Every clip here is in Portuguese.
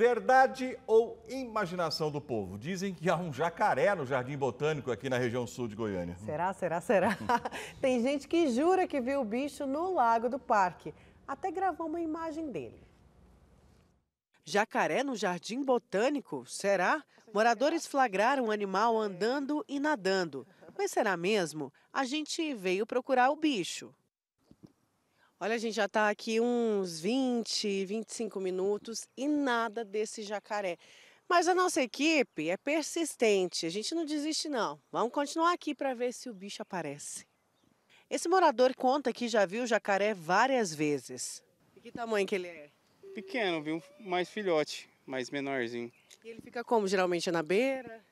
Verdade ou imaginação do povo? Dizem que há um jacaré no Jardim Botânico aqui na região sul de Goiânia. Será, será, será? Tem gente que jura que viu o bicho no lago do parque. Até gravou uma imagem dele. Jacaré no Jardim Botânico? Será? Moradores flagraram o animal andando e nadando. Mas será mesmo? A gente veio procurar o bicho. Olha, a gente já está aqui uns 20, 25 minutos e nada desse jacaré. Mas a nossa equipe é persistente, a gente não desiste não. Vamos continuar aqui para ver se o bicho aparece. Esse morador conta que já viu jacaré várias vezes. E que tamanho que ele é? Pequeno, viu? Mais filhote, mais menorzinho. E ele fica como? Geralmente é na beira?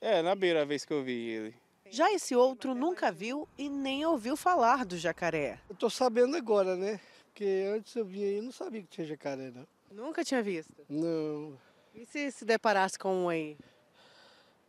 É, na beira a vez que eu vi ele. Já esse outro nunca viu e nem ouviu falar do jacaré. Eu tô sabendo agora, né? Porque antes eu vim aí e não sabia que tinha jacaré, não. Nunca tinha visto? Não. E se se deparasse com um aí?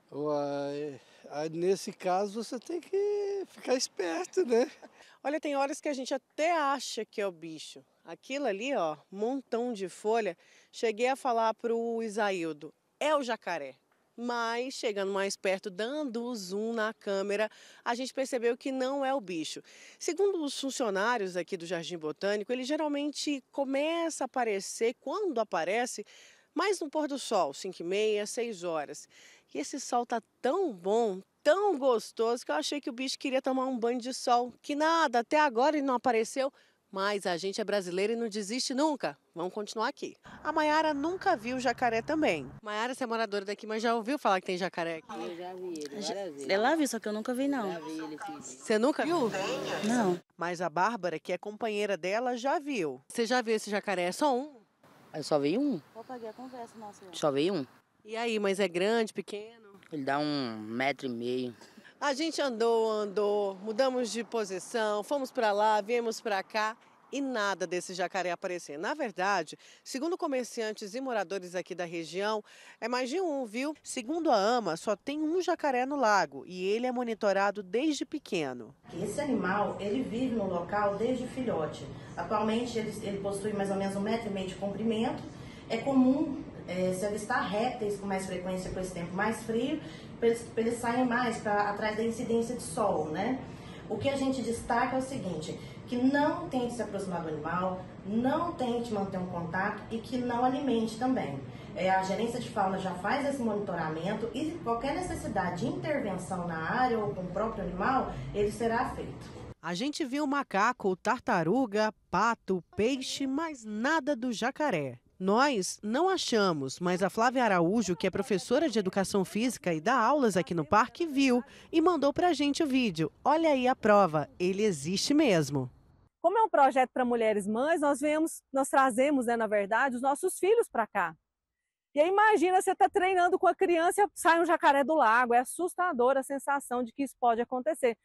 Uai, aí nesse caso você tem que ficar esperto, né? Olha, tem horas que a gente até acha que é o bicho. Aquilo ali, ó, montão de folha. Cheguei a falar pro Isaildo, é o jacaré mas chegando mais perto, dando o zoom na câmera, a gente percebeu que não é o bicho. Segundo os funcionários aqui do Jardim Botânico, ele geralmente começa a aparecer, quando aparece, mais no pôr do sol, 5 e meia, 6 horas. E esse sol tá tão bom, tão gostoso, que eu achei que o bicho queria tomar um banho de sol. Que nada, até agora ele não apareceu, mas a gente é brasileira e não desiste nunca. Vamos continuar aqui. A Maiara nunca viu jacaré também. Maiara, você é moradora daqui, mas já ouviu falar que tem jacaré aqui? Eu já vi ele, Ela viu, só que eu nunca vi, não. Já vi ele, filho. Você nunca viu? Não. Mas a Bárbara, que é companheira dela, já viu. Você já viu esse jacaré? É só um? Eu só vi um. a conversa, nossa. Só vi um. E aí, mas é grande, pequeno? Ele dá um metro e meio. A gente andou, andou, mudamos de posição, fomos para lá, viemos para cá e nada desse jacaré aparecer. Na verdade, segundo comerciantes e moradores aqui da região, é mais de um, viu? Segundo a AMA, só tem um jacaré no lago e ele é monitorado desde pequeno. Esse animal, ele vive no local desde filhote. Atualmente, ele, ele possui mais ou menos um metro e meio de comprimento. É comum é, se eles está reta, com mais frequência com esse tempo mais frio, para eles, eles saem mais para atrás da incidência de sol, né? O que a gente destaca é o seguinte, que não tente se aproximar do animal, não tente manter um contato e que não alimente também. É, a gerência de fauna já faz esse monitoramento e qualquer necessidade de intervenção na área ou com o próprio animal, ele será feito. A gente viu macaco, tartaruga, pato, peixe, mas nada do jacaré. Nós não achamos, mas a Flávia Araújo, que é professora de educação física e dá aulas aqui no parque, viu e mandou para a gente o vídeo. Olha aí a prova, ele existe mesmo. Como é um projeto para mulheres mães, nós viemos, nós trazemos, né, na verdade, os nossos filhos para cá. E aí imagina, você está treinando com a criança e sai um jacaré do lago. É assustadora a sensação de que isso pode acontecer.